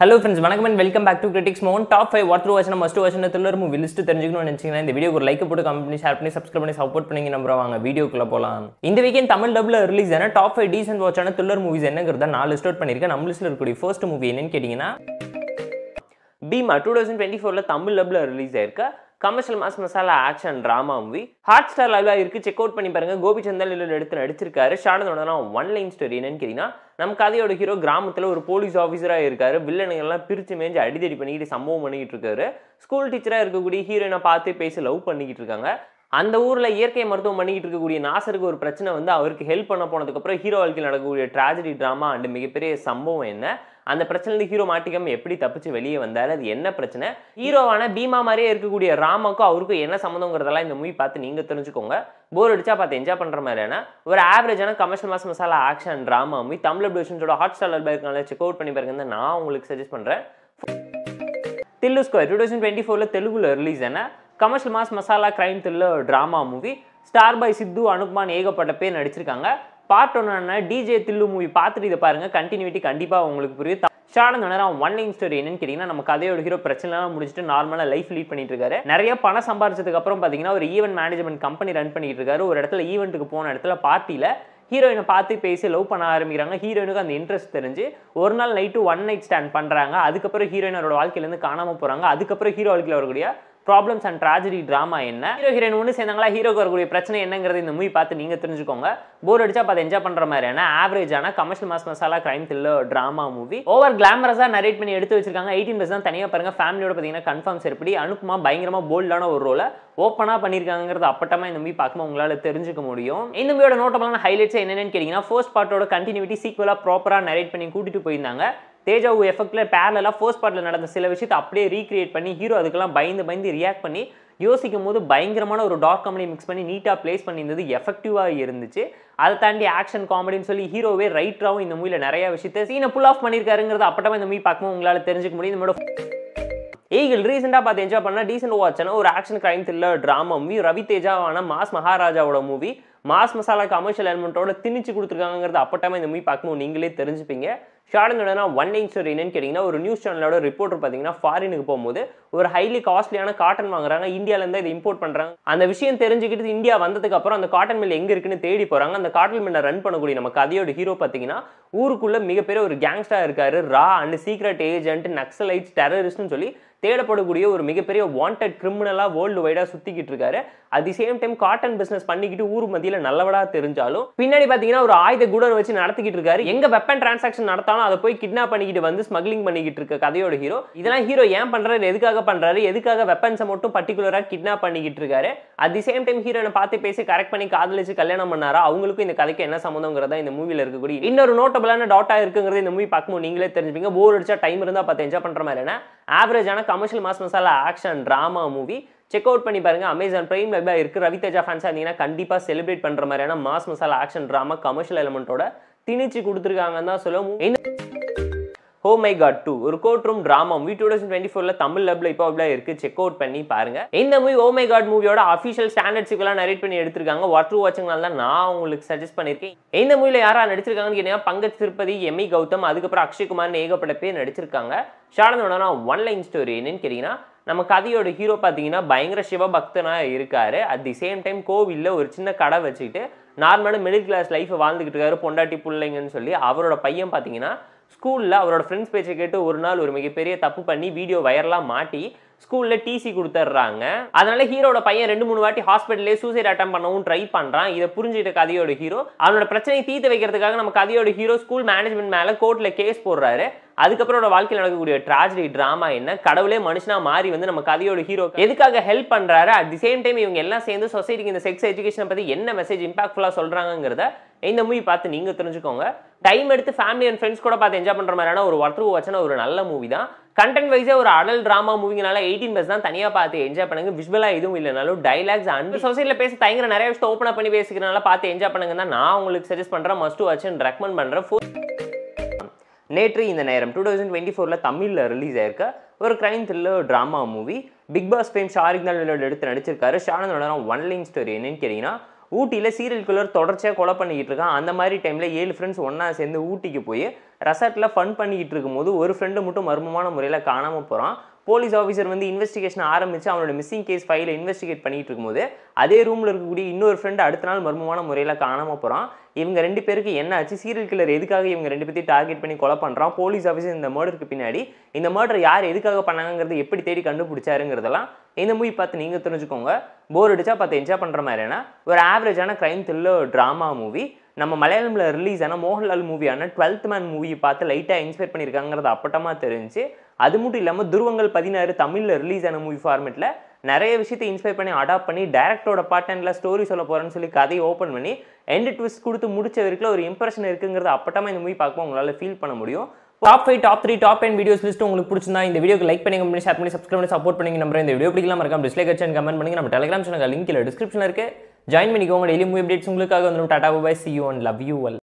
hello friends வணக்கம் and welcome back to critics மோன் top five வாட் த்ரூ வச்சன மஸ்ட் வச்சனத்தில் ஒரு லிஸ்ட்டு லிஸ்ட் தெரிஞ்சுக்கணும்னு நினச்சிங்கன்னா இந்த வீடியோ ஒரு லைக் போட்டு கம்பெனி ஷேர் பண்ணி சப்ஸ்கிரைப் பண்ணி சப்போர்ட் பண்ணி நம்புற வாங்க வீடியோக்குள்ளே போகலாம் இந்த வீக்கெண்ட் தமிழ் டபுள் ரிலீஸ் ஆன டாப் ஃபைவ் டீசன் வாட்சான த்ரில்லர் மூவிஸ் என்னங்கிறத நான் லிஸ்ட் அவுட் பண்ணியிருக்கேன் நம்ம லிஸ்ட்டில் இருக்கக்கூடிய ஃபர்ஸ்ட் மூவி என்னன்னு கேட்டிங்கன்னா பீமா டூ தௌசண்ட் டுவெண்ட்டி ஃபோரில் தமிழ் டபுளில் ரிலீஸ் ஆயிருக்க commercial mass masala action drama movie Hotstar லைவ்ல இருக்குது செக் அவுட் பண்ணி பாருங்கள் கோபி இல்லை எடுத்து நடிச்சிருக்காரு ஷாரதோட ஒன் லைன் ஸ்டோரி என்னன்னு கேட்டீங்கன்னா நம்ம கதையோட ஹீரோ கிராமத்தில் ஒரு போலீஸ் ஆஃபீஸராக இருக்காரு வில்லனுங்கள்லாம் பிரித்து மேஞ்சு அடிதடி பண்ணிக்கிட்டு சம்பவம் பண்ணிக்கிட்டு இருக்காரு ஸ்கூல் டீச்சராக இருக்கக்கூடிய ஹீரோயினை பார்த்து பேசி லவ் பண்ணிக்கிட்டு இருக்காங்க அந்த ஊரில் இயற்கை மருத்துவம் பண்ணிக்கிட்டு இருக்கக்கூடிய நாசருக்கு ஒரு பிரச்சனை வந்து அவருக்கு ஹெல்ப் பண்ண போனதுக்கப்புறம் ஹீரோ வாழ்க்கையில் நடக்கக்கூடிய ட்ராஜடி ட்ராமா அண்ட் மிகப்பெரிய சம்பவம் என்ன அந்த பிரச்சனைலேருந்து ஹீரோ மாட்டிக்காமல் எப்படி தப்பிச்சு வெளியே வந்தார் அது என்ன பிரச்சனை ஹீரோவான பீமா மாதிரியே இருக்கக்கூடிய ராமாக்கும் அவருக்கும் என்ன சம்மந்தங்கிறதெல்லாம் இந்த மூவி பார்த்து நீங்கள் தெரிஞ்சுக்கோங்க போர் அடிச்சா பார்த்து என்ஜாய் பண்ணுற மாதிரியான ஒரு ஆவரேஜான commercial mass masala action drama movie Tamil அப்டிஷன்ஸோட ஹாட் ஸ்டாலர் இருக்கனால செக் அவுட் பண்ணி பாருங்க நான் உங்களுக்கு சஜஸ்ட் பண்ணுறேன் தில்லு ஸ்கொயர் டூ தௌசண்ட் டுவெண்ட்டி ஃபோரில் தெலுங்குல ரிலீஸ் என்ன commercial mass masala crime thriller drama movie star by Siddhu அனுப்மான் ஏகப்பட்ட பேர் நடிச்சிருக்காங்க பார்ட் ஒன்னு டிஜே தில்லு மூவி பார்த்துட்டு இதை பாருங்க கண்டினியூட்டி கண்டிப்பாக உங்களுக்கு புரியும் ஷாடன் ஒன் லைன் ஸ்டோரி என்னன்னு கேட்டிங்கன்னா நம்ம கதையோட ஹீரோ பிரச்சனைலாம் முடிச்சுட்டு நார்மலாக லைஃப் லீட் பண்ணிட்டு இருக்காரு நிறைய பணம் சம்பாரிச்சதுக்கு அப்புறம் பார்த்தீங்கன்னா ஒரு ஈவெண்ட் மேனேஜ்மெண்ட் கம்பெனி ரன் பண்ணிட்டு இருக்காரு ஒரு இடத்துல ஈவெண்ட்டுக்கு போன இடத்துல பார்ட்டியில் ஹீரோயினை பார்த்து பேசி லவ் பண்ண ஆரம்பிக்கிறாங்க ஹீரோயினுக்கு அந்த இன்ட்ரெஸ்ட் தெரிஞ்சு ஒரு நாள் நைட்டு ஒன் நைட் ஸ்டாண்ட் பண்ணுறாங்க அதுக்கப்புறம் ஹீரோயினோட வாழ்க்கையிலேருந்து காணாமல் போகிறாங்க அதுக்கப்புறம் ஹீரோ வாழ்க்கையில் வரக்கூடிய ப்ராப்ளம்ஸ் அண்ட் ட்ராஜடி ட்ராமா என்ன ஹீரோ ஹீரோயின் ஒன்று சேர்ந்தாங்களா ஹீரோக்கு வரக்கூடிய பிரச்சனை என்னங்கிறது இந்த மூவி பார்த்து நீங்கள் தெரிஞ்சுக்கோங்க போர் அடிச்சா பார்த்து என்ஜாய் பண்ணுற மாதிரியான ஆவரேஜான கமர்ஷியல் மாஸ் மசாலா கிரைம் தில்ல ட்ராமா மூவி ஓவர் கிளாமரஸாக நரேட் பண்ணி எடுத்து வச்சிருக்காங்க எயிட்டீன் பிளஸ் தான் தனியாக பாருங்கள் ஃபேமிலியோட பார்த்தீங்கன்னா கன்ஃபார்ம் செருப்படி அனுப்புமா பயங்கரமாக போல்டான ஒரு ரோலை ஓப்பனாக பண்ணியிருக்காங்கிறது அப்பட்டமாக இந்த மூவி பார்க்கும்போது உங்களால் தெரிஞ்சுக்க முடியும் இந்த மூவியோட நோட்டபலான ஹைலைட்ஸ் என்னென்னு கேட்டிங்கன்னா ஃபர்ஸ்ட் பார்ட்டோட கண்டினியூட்டி சீக்வலாக ப்ராப்பராக நரேட் பண்ணி கூட்டிகிட்டு போயிருந்தாங்க தேஜாவு எஃபெக்டில் பேரலாக ஃபர்ஸ்ட் பார்ட்டில் நடந்த சில விஷயத்தை அப்படியே ரீக்ரியேட் பண்ணி ஹீரோ அதுக்கெல்லாம் பயந்து பயந்து ரியாக்ட் பண்ணி யோசிக்கும் போது பயங்கரமான ஒரு டார்க் காமெடி மிக்ஸ் பண்ணி நீட்டாக ப்ளேஸ் பண்ணியிருந்தது எஃபெக்டிவாக இருந்துச்சு அதை தாண்டி ஆக்ஷன் காமெடின்னு சொல்லி ஹீரோவே ரைட்டராகவும் இந்த மூவியில் நிறைய விஷயத்த சீனை புல் ஆஃப் பண்ணியிருக்காருங்கிறது அப்பட்டமா இந்த மூவி பார்க்கும்போது உங்களால் தெரிஞ்சுக்க முடியும் நம்மளோட ஈகிள் ரீசெண்டாக பார்த்து என்ஜாய் பண்ணால் டீசென்ட் வாட்சனா ஒரு action crime thriller drama movie Ravi தேஜாவான மாஸ் மகாராஜாவோட மூவி மாஸ் மசாலா கமர்ஷியல் எலிமெண்ட்டோட திணிச்சு கொடுத்துருக்காங்கிறது அப்பட்டமே இந்த மூவி பார்க்கும்போது நீங்களே தெரிஞ்சுப்பீங்க ஷார்டனோட ஒன் நைன் ஸ்டோரி என்னன்னு கேட்டீங்கன்னா ஒரு நியூஸ் சேனலோட ரிப்போர்ட் பார்த்தீங்கன்னா ஃபாரினுக்கு போகும்போது ஒரு ஹைலி காஸ்ட்லியான காட்டன் வாங்குறாங்க இந்தியாவிலேருந்து இதை இம்போர்ட் பண்ணுறாங்க அந்த விஷயம் தெரிஞ்சுக்கிட்டு இந்தியா வந்ததுக்கு அப்புறம் அந்த காட்டன் மில் எங்கே இருக்குன்னு தேடி போகிறாங்க அந்த காட்டன் மில்லை ரன் பண்ணக்கூடிய நம்ம கதையோட ஹீரோ பார்த்தீங்கன்னா ஊருக்குள்ளே மிகப்பெரிய ஒரு கேங்ஸ்டாக இருக்காரு ரா அண்ட் சீக்ரெட் ஏஜென்ட் நக்சலைட்ஸ் டெரரிஸ்ட்னு சொல்லி தேடப்படக்கூடிய ஒரு மிகப்பெரிய வாண்டட் கிரிமினலாக வேர்ல்டு வைடாக சுற்றிக்கிட்டு இருக்காரு at the same time cotton business பண்ணிக்கிட்டு ஊர் மத்தியில் நல்லவடாக தெரிஞ்சாலும் பின்னாடி பார்த்தீங்கன்னா ஒரு ஆயுத குடன் வச்சு நடத்திக்கிட்டு இருக்காரு எங்கே வெப்பன் டிரான்சாக்ஷன் நடத்த பார்த்தாலும் அதை போய் கிட்னாப் பண்ணிக்கிட்டு வந்து ஸ்மக்லிங் பண்ணிக்கிட்டு இருக்க கதையோட ஹீரோ இதெல்லாம் ஹீரோ ஏன் பண்ணுறாரு எதுக்காக பண்ணுறாரு எதுக்காக வெப்பன்ஸை மட்டும் பர்டிகுலராக கிட்னாப் பண்ணிக்கிட்டு இருக்காரு அட் தி சேம் டைம் ஹீரோனை பார்த்து பேசி கரெக்ட் பண்ணி காதலிச்சு கல்யாணம் பண்ணாரா அவங்களுக்கும் இந்த கதைக்கு என்ன சம்மந்தங்கிறதா இந்த மூவியில் இருக்கக்கூடிய இன்னொரு நோட்டபிளான டாட்டாக இருக்குங்கிறது இந்த மூவி பார்க்கும்போது நீங்களே தெரிஞ்சுப்பீங்க போர் அடிச்சா டைம் இருந்தால் பார்த்து என்ஜாய் பண்ணுற மாதிரினா ஆவரேஜான commercial mass masala action drama movie check out பண்ணி பாருங்க அமேசான் பிரைம் இருக்கு இருக்குது ரவிதேஜா ஃபேன்ஸாக இருந்தீங்கன்னா கண்டிப்பாக செலிப்ரேட் பண்ணுற மாதிரியான mass masala action drama commercial எலமெண்ட்டோட திணிச்சு கொடுத்துருக்காங்கன்னு தான் சொல்லுவோம் ஹோ மை காட் டூ ஒரு court room drama movie two thousand twenty ஃபோரில் தமிழ் லெவலில் இப்போ அவ்வளோ இருக்குது செக் அவுட் பண்ணி பாருங்க இந்த மூவி ஓ மை காட் மூவியோட அஃபிஷியல் ஸ்டாண்டர்ட்ஸுக்கெல்லாம் நரேட் பண்ணி எடுத்திருக்காங்க ஒர்த் வாட்சிங்னால தான் நான் உங்களுக்கு சஜஸ்ட் பண்ணியிருக்கேன் இந்த மூவியில் யாரா நடிச்சிருக்காங்கன்னு கேட்டீங்கன்னா பங்கஜ் திருப்பதி ஐ e கௌதம் அதுக்கப்புறம் அக்ஷய்குமார் ஏகப்பட பேர் நடிச்சிருக்காங்க ஷாலந்தோட ஒன் லைன் ஸ்டோரி என்னன்னு கேட்டிங்கன்னா நம்ம கதையோட ஹீரோ பார்த்தீங்கன்னா பயங்கர சிவபக்தனாக இருக்கார் அட் தி சேம் டைம் கோவிலில் ஒரு சின்ன கடை வச்சுக்கிட்டு நார்மலாக மிடில் கிளாஸ் லைஃப்பை வாழ்ந்துக்கிட்டு இருக்காரு பொண்டாட்டி பிள்ளைங்கன்னு சொல்லி அவரோட பையன் பார்த்தீங்கன்னா ஸ்கூலில் அவரோட ஃப்ரெண்ட்ஸ் பேச்சை கேட்டு ஒரு நாள் ஒரு மிகப்பெரிய தப்பு பண்ணி வீடியோ வைரலாக மாட்டி ஸ்கூல்ல டிசி கொடுத்துட்றாங்க அதனால ஹீரோட பையன் ரெண்டு மூணு வாட்டி ஹாஸ்பிட்டலே சூசைட் அட்டம் பண்ணவும் ட்ரை பண்றான் இதை புரிஞ்சுட்ட கதையோட ஹீரோ அவனோட பிரச்சனையை தீர்த்து வைக்கிறதுக்காக நம்ம கதையோட ஹீரோ ஸ்கூல் மேனேஜ்மெண்ட் மேல கோர்ட்ல கேஸ் போடுறாரு அதுக்கப்புறம் வாழ்க்கையில் நடக்கக்கூடிய ட்ராஜடி ட்ராமா என்ன கடவுளே மனுஷனா மாறி வந்து நம்ம கதையோட ஹீரோ எதுக்காக ஹெல்ப் பண்றாரு அட் தி சேம் டைம் இவங்க எல்லாம் சேர்ந்து சொசைட்டிக்கு இந்த செக்ஸ் எஜுகேஷனை பத்தி என்ன மெசேஜ் இம்பாக்ட்ஃபுல்லா சொல்றாங்கிறத இந்த மூவி பார்த்து நீங்க தெரிஞ்சுக்கோங்க டைம் எடுத்து ஃபேமிலி அண்ட் ஃப்ரெண்ட்ஸ் கூட பார்த்து என்ஜாய் பண்ணுற மாதிரியான ஒரு ஒர்க் வச்சுனா ஒரு நல்ல மூவி தான் கண்டென்ட் வைஸே ஒரு அடல் ட்ராமா மூவிங்கனால எயிட்டீன் பஸ் தான் தனியாக பார்த்து என்ஜாய் பண்ணுங்க விஷுவலாக எதுவும் இல்லைனாலும் டைலாக்ஸ் அண்ட் சொசைட்டியில் பேச தயங்குற நிறைய விஷயம் ஓப்பன் பண்ணி பேசிக்கிறனால பார்த்து என்ஜாய் பண்ணுங்க தான் நான் உங்களுக்கு சஜஸ்ட் பண்ணுறேன் மஸ்ட் வாட்ச் அண்ட் ரெக்கமெண்ட் பண்ணுறேன் நேற்று இந்த நேரம் டூ தௌசண்ட் டுவெண்ட்டி ஃபோரில் தமிழில் ரிலீஸ் ஆயிருக்க ஒரு crime thriller drama movie Bigg Boss fame Shariq தான் எடுத்து நடிச்சிருக்காரு ஷானந்தோட ஒன் லைன் ஸ்டோரி என்னன்னு கேட்டிங்கன்னா ஊட்டியில் சீரியல் கில்லர் தொடர்ச்சியாக கொலை பண்ணிக்கிட்டு இருக்கான் அந்த மாதிரி டைமில் ஏழு ஃப்ரெண்ட்ஸ் ஒன்றா சேர்ந்து ஊட்டிக்கு போய் ரெசார்ட்டில் ஃபன் பண்ணிக்கிட்டு இருக்கும்போது ஒரு ஃப்ரெண்டு மட்டும் மர்மமான முறையில் காணாமல் போகிறான் போலீஸ் ஆஃபீஸர் வந்து இன்வெஸ்டிகேஷன் ஆரம்பித்து அவனோட மிஸ்ஸிங் கேஸ் ஃபைலை இன்வெஸ்டிகேட் பண்ணிகிட்டு இருக்கும்போது அதே ரூமில் இருக்கக்கூடிய இன்னொரு ஃப்ரெண்டு அடுத்த நாள் மர்மமான முறையில் காணாமல் போகிறான் இவங்க ரெண்டு பேருக்கு என்ன ஆச்சு சீரியல் கில்லர் எதுக்காக இவங்க ரெண்டு பேர்த்தையும் டார்கெட் பண்ணி கொலை பண்ணுறான் போலீஸ் ஆஃபீஸர் இந்த மர்டருக்கு பின்னாடி இந்த மர்டர் யார் எதுக்காக பண்ணாங்கிறது எப்படி தேடி கண்டுபிடிச்சாருங்கிறதெல்லாம் இந்த மூவி பார்த்து நீங்கள் தெரிஞ்சுக்கோங்க போர் அடித்தா பார்த்து என்ஜாய் பண்ணுற மாதிரியான ஒரு ஆவரேஜான க்ரைம் த்ரில்லர் ட்ராமா மூவி நம்ம மலையாளமில் ரிலீஸ் ஆன மோகன்லால் மூவியான டுவெல்த் மேன் மூவி பார்த்து லைட்டாக இன்ஸ்பைர் பண்ணியிருக்காங்கிறது அப்பட்டமாக தெரிஞ்சு அது மட்டும் இல்லாமல் துருவங்கள் பதினாறு தமிழில் ரிலீஸ் ஆன மூவி ஃபார்மேட்டில் நிறைய விஷயத்தை இன்ஸ்பைர் பண்ணி அடாப்ட் பண்ணி டேரக்டோட பார்ட் அண்டில் ஸ்டோரி சொல்ல போகிறேன்னு சொல்லி கதையை ஓப்பன் பண்ணி எண்டு ட்விஸ்ட் கொடுத்து முடிச்ச வரைக்கும் ஒரு இம்ப்ரெஷன் இருக்குங்கிறது அப்பட்டமாக இந்த மூவி பார்க்கும்போது உங்களால் ஃபீல் பண்ண முடியும் top five top three top ten videos list உங்களுக்கு பிடிச்சிருந்தா இந்த வீடியோக்கு லைக் பண்ணி கம்பெனி ஷேர் பண்ணி சப்ஸ்கிரைப் பண்ணி சப்போர்ட் பண்ணி நம்ம இந்த வீடியோ பிடிக்கலாம் இருக்கா டிஸ்லைக் அண்ட் கமெண்ட் பண்ணி நம்ம டெலிகிராம் சேனல் லிங்க் இல்லை டிஸ்கிரிப்ஷனில் இருக்குது ஜாயின் பண்ணிக்கோங்க டெய்லி மூவி அப்டேட்ஸ் உங்களுக்காக வந்துடும் tata bye see you and love you Al